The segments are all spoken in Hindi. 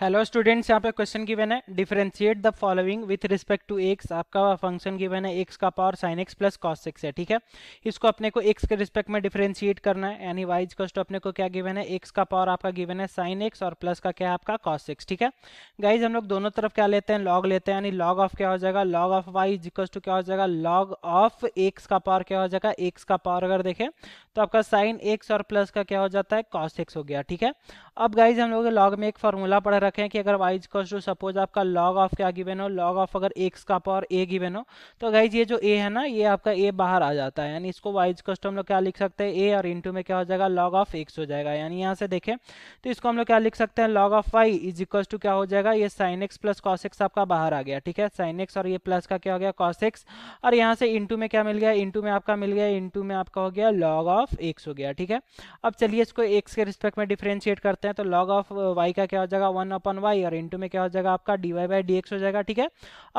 हेलो स्टूडेंट्स यहाँ पे क्वेश्चन गिवन है differentiate the following with respect to x आपका फंक्शन गिवन है एक्स का power sine x plus cos six है ठीक है इसको अपने को एक्स के रिस्पेक्ट में डिफरेंशिएट करना है यानी वाई कॉस्ट टू अपने को क्या गिवन है एक्स का पावर आपका गिवन है साइन एक्स और प्लस का क्या है आपका कॉस एक्स ठीक है गाइज हम लोग दोनों तरफ क्या लेते हैं लॉग लेते हैं यानी लॉग ऑफ क्या हो जाएगा log of y equals to क्या हो जाएगा लॉग ऑफ एक्स का पावर क्या हो जाएगा एक्स का पावर अगर देखें तो आपका साइन एक्स और प्लस का क्या हो जाता है कॉस एक्स हो गया ठीक है अब गाइज हम लोग लॉग में एक फॉर्मूला पढ़ रखें कि अगर वाई कॉस टू सपोज आपका लॉग ऑफ क्या गिवन हो लॉग ऑफ अगर एक्स का पावर ए गिवन हो तो गाइज ये जो ए है ना ये आपका ए बाहर आ जाता है यानी इसको वाई कॉस टू हम लोग क्या लिख सकते हैं ए और इंटू में क्या हो जाएगा लॉग ऑफ एक्स हो जाएगा यानी यहाँ से देखें तो इसको हम लोग क्या लिख सकते हैं log of y is equal to क्या हो जाएगा ये sine x plus cos x आपका बाहर आ गया ठीक है साइन एक्स और ये प्लस का क्या हो गया कॉस एक्स और यहाँ से इंटू में क्या मिल गया इंटू में आपका मिल गया इंटू में आपका हो गया लॉग ऑफ एक्स हो गया ठीक है अब चलिए इसको एक्स के रिस्पेक्ट में डिफ्रेंशिएट करते हैं तो लॉग ऑफ वाई का क्या हो जाएगा वन अपन वाई और इंटू में क्या हो जाएगा आपका d y by d x हो जाएगा ठीक है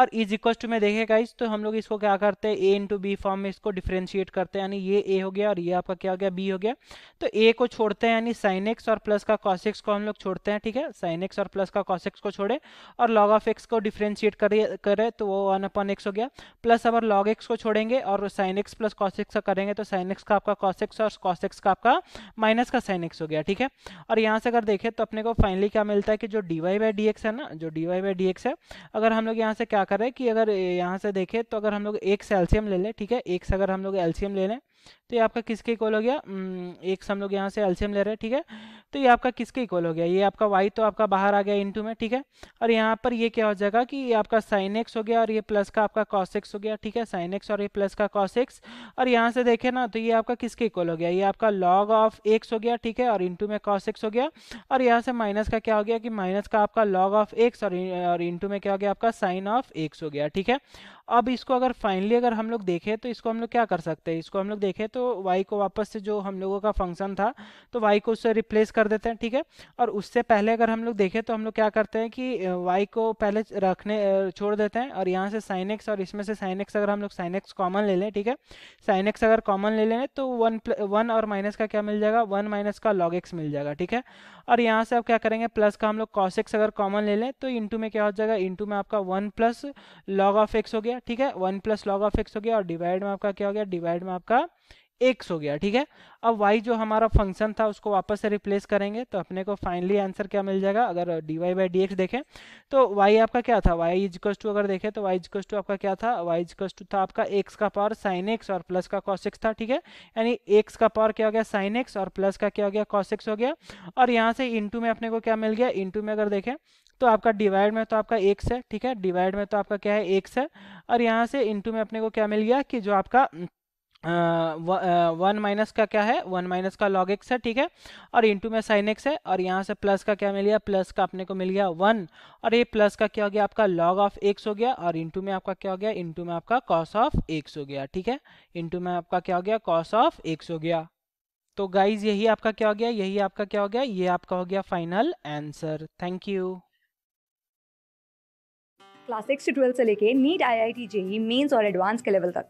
और इज इक्व टू में देखेगा इस तो हम लोग इसको क्या करते हैं ए इंटू बी फॉर्म में इसको डिफ्रेंशिएट करते हैं यानी ये ए हो गया और ये आपका क्या हो गया बी हो गया तो ए को छोड़ते हैं यानी साइन एक्स और प्लस का कॉस एक्स को हम लोग छोड़ते हैं ठीक है साइन एक्स और प्लस का कॉस एक्स को छोड़े और लॉग ऑफ एक्स को डिफ्रेंशिएट करिए करे तो वो वन अपन एक्स हो गया प्लस अगर लॉग एक्स को छोड़ेंगे और sine x plus cos x का करेंगे तो साइन एक्स का आपका कॉस एक्स और कॉस एक्स का आपका माइनस का साइन एक्स हो गया ठीक है और यहाँ से अगर देखें तो अपने को फाइनली क्या मिलता है कि जो d y by d x है ना जो d y by d x है अगर हम लोग यहाँ से क्या कर रहे हैं कि अगर यहाँ से देखें तो अगर हम लोग एक से एल्सियम ले लें ठीक है एक से अगर हम लोग एल्सियम ले लें तो ये आपका किसके इक्वल हो गया हम्म, एक से हम लोग यहाँ से एल्सियम ले रहे हैं ठीक है तो ये आपका किसके इक्वल हो गया ये आपका वाई तो आपका बाहर आ गया इंटू में ठीक है और यहाँ पर ये क्या हो जाएगा कि ये आपका साइन एक्स हो गया और ये प्लस का आपका कॉस एक्स हो गया ठीक है साइन एक्स और ये प्लस का कॉस एक्स और यहाँ से देखें ना तो ये आपका किसके इक्वल हो गया ये आपका लॉग ऑफ एक्स हो गया ठीक है और इंटू में कॉस एक्स हो गया और यहाँ से माइनस का क्या हो गया कि माइनस माइनस का आपका लॉग ऑफ एक्स और, और इंटू में क्या हो गया आपका साइन ऑफ एक्स हो गया ठीक है अब इसको अगर फाइनली अगर हम लोग देखें तो इसको हम लोग क्या कर सकते हैं इसको हम लोग देखें तो वाई को वापस से जो हम लोगों का फंक्शन था तो वाई को उससे रिप्लेस कर देते हैं ठीक है और उससे पहले अगर हम लोग देखें तो हम लोग क्या करते हैं कि वाई को पहले रखने छोड़ देते हैं और यहाँ से साइन एक्स और इसमें से साइन एक्स अगर हम लोग साइन एक्स कॉमन ले लें ठीक है साइन एक्स अगर कॉमन ले लें तो वन वन और माइनस का क्या मिल जाएगा वन माइनस का लॉग एक्स मिल जाएगा ठीक है और यहाँ से अब क्या करेंगे प्लस का हम लोग कॉस एक्स अगर कॉमन ले लें तो इंटू में क्या हो जाएगा इंटू में आपका one plus log of x हो गया ठीक है one plus log of x हो गया और डिवाइड में आपका क्या हो गया डिवाइड में आपका एक्स हो गया ठीक है अब वाई जो हमारा फंक्शन था उसको वापस से रिप्लेस करेंगे तो अपने को फाइनली आंसर क्या मिल जाएगा अगर d y by d x देखें तो वाई आपका क्या था वाई इजकस टू अगर देखें तो वाई इजकस टू आपका क्या था वाई इजकस टू था आपका एक्स का पावर साइन एक्स और प्लस का कॉस एक्स था ठीक है यानी एक्स का पावर क्या हो गया साइन एक्स और प्लस का क्या हो गया कॉस एक्स हो गया और यहाँ से इंटू में अपने को क्या मिल गया इंटू में अगर देखें तो आपका डिवाइड में तो आपका एक्स है ठीक है डिवाइड में तो आपका क्या है एक्स है और यहाँ से इंटू में अपने को क्या मिल गया कि जो आपका वन माइनस का क्या है वन माइनस का लॉग एक्स है ठीक है और इंटू में साइन एक्स है और यहाँ से प्लस का क्या मिल गया प्लस का अपने को मिल गया वन और ये प्लस का क्या हो गया आपका लॉग ऑफ एक्स हो गया और इंटू में आपका क्या हो गया इंटू में आपका कॉस ऑफ एक्स हो गया ठीक है इंटू में आपका क्या हो गया कॉस ऑफ एक्स हो गया तो गाइज यही आपका क्या हो गया यही आपका क्या हो गया ये आपका हो गया final answer thank you class six से ट्वेल्व से लेके NEET IIT JEE mains और एडवांस के लेवल तक